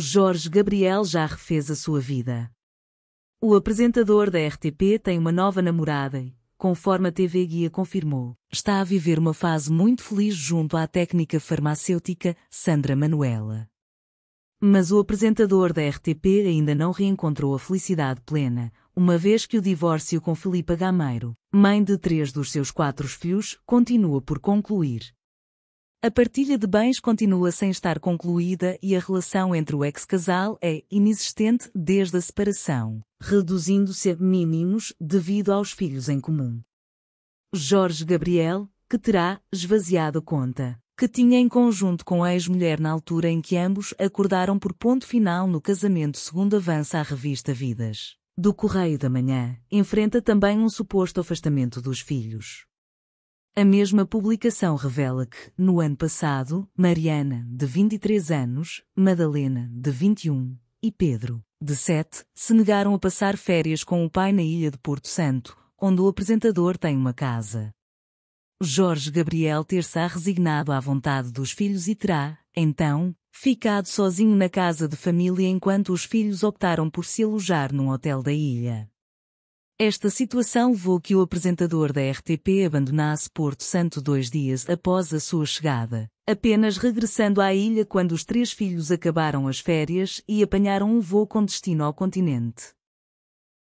Jorge Gabriel já refez a sua vida. O apresentador da RTP tem uma nova namorada e, conforme a TV Guia confirmou, está a viver uma fase muito feliz junto à técnica farmacêutica Sandra Manuela. Mas o apresentador da RTP ainda não reencontrou a felicidade plena, uma vez que o divórcio com Filipa Gameiro, mãe de três dos seus quatro filhos, continua por concluir. A partilha de bens continua sem estar concluída e a relação entre o ex-casal é inexistente desde a separação, reduzindo-se a mínimos devido aos filhos em comum. Jorge Gabriel, que terá esvaziado a conta que tinha em conjunto com a ex-mulher na altura em que ambos acordaram por ponto final no casamento, segundo avança a revista Vidas. Do Correio da Manhã, enfrenta também um suposto afastamento dos filhos. A mesma publicação revela que, no ano passado, Mariana, de 23 anos, Madalena, de 21, e Pedro, de 7, se negaram a passar férias com o pai na ilha de Porto Santo, onde o apresentador tem uma casa. Jorge Gabriel ter-se-á resignado à vontade dos filhos e terá, então, ficado sozinho na casa de família enquanto os filhos optaram por se alojar num hotel da ilha. Esta situação levou que o apresentador da RTP abandonasse Porto Santo dois dias após a sua chegada, apenas regressando à ilha quando os três filhos acabaram as férias e apanharam um voo com destino ao continente.